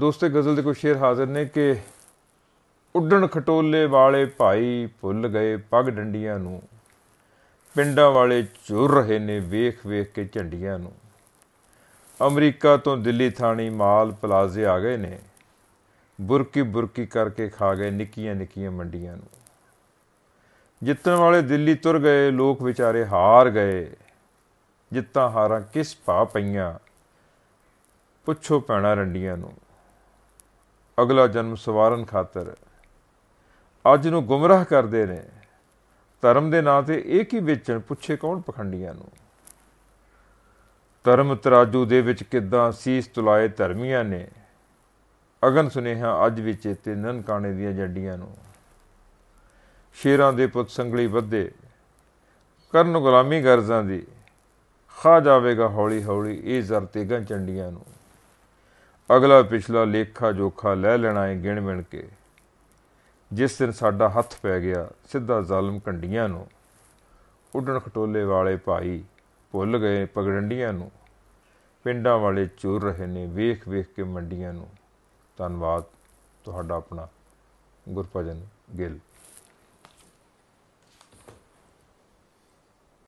ਦੋਸਤੇ ਗਜ਼ਲ ਦੇ ਕੋਈ ਸ਼ੇਰ ਹਾਜ਼ਰ ਨੇ ਕਿ ਉੱਡਣ ਖਟੋਲੇ ਵਾਲੇ ਭਾਈ ਭੁੱਲ ਗਏ ਪੱਗ ਡੰਡੀਆਂ ਨੂੰ ਪਿੰਡਾਂ ਵਾਲੇ ਝੁਰ ਰਹੇ ਨੇ ਵੇਖ ਵੇਖ ਕੇ ਝੰਡੀਆਂ ਨੂੰ ਅਮਰੀਕਾ ਤੋਂ ਦਿੱਲੀ ਥਾਣੀ ਮਾਲ ਪਲਾਜ਼ੇ ਆ ਗਏ ਨੇ ਬੁਰਕੀ ਬੁਰਕੀ ਕਰਕੇ ਖਾ ਗਏ ਨਿੱਕੀਆਂ ਨਿੱਕੀਆਂ ਮੰਡੀਆਂ ਨੂੰ ਜਿੱਤਣ ਵਾਲੇ ਦਿੱਲੀ ਤੁਰ ਗਏ ਲੋਕ ਵਿਚਾਰੇ ਹਾਰ ਗਏ ਜਿੱਤਾਂ ਹਾਰਾਂ ਕਿਸ ਭਾ ਪਈਆਂ ਪੁੱਛੋ ਪੈਣਾ ਰੰਡੀਆਂ ਨੂੰ ਅਗਲਾ ਜਨਮ ਸਵਾਰਨ ਖਾਤਰ ਅੱਜ ਨੂੰ ਗੁੰਮਰਾਹ ਕਰਦੇ ਨੇ ਧਰਮ ਦੇ ਨਾਂ ਤੇ ਇਹ ਕੀ ਵੇਚਣ ਪੁੱਛੇ ਕੌਣ ਪਖੰਡੀਆਂ ਨੂੰ ਧਰਮ ਤਰਾਜੂ ਦੇ ਵਿੱਚ ਕਿਦਾਂ ਸੀਸ ਤੁਲਾਏ ਧਰਮੀਆਂ ਨੇ ਅਗਨ ਸੁਨੇਹਾ ਅੱਜ ਵੀ ਚੇਤੇ ਨਨਕਾਣੇ ਦੀਆਂ ਜੱਡੀਆਂ ਨੂੰ ਸ਼ੇਰਾਂ ਦੇ ਪੁੱਤ ਸੰਗਲੀ ਵੱਧੇ ਕਰਨ ਗੁਲਾਮੀ ਗਰਜ਼ਾਂ ਦੀ ਖਾ ਜਾਵੇਗਾ ਹੌਲੀ ਹੌਲੀ ਇਹ ਜ਼ਰ ਤੇਗਾ ਚੰਡੀਆਂ ਨੂੰ ਅਗਲਾ ਪਿਛਲਾ ਲੇਖਾ ਜੋਖਾ ਲੈ ਲੈਣਾ ਹੈ ਗਿਣ ਮਿਣ ਕੇ ਜਿਸ ਦਿਨ ਸਾਡਾ ਹੱਥ ਪੈ ਗਿਆ ਸਿੱਧਾ ਜ਼ਾਲਮ ਕੰਡੀਆਂ ਨੂੰ ਉਡਣ ਖਟੋਲੇ ਵਾਲੇ ਭਾਈ ਭੁੱਲ ਗਏ ਪਗੜੰਡੀਆਂ ਨੂੰ ਪਿੰਡਾਂ ਵਾਲੇ ਚੂਰ ਰਹੇ ਨੇ ਵੇਖ ਵੇਖ ਕੇ ਮੰਡੀਆਂ ਨੂੰ ਧੰਨਵਾਦ ਤੁਹਾਡਾ ਆਪਣਾ ਗੁਰਪਜਨ ਗਿੱਲ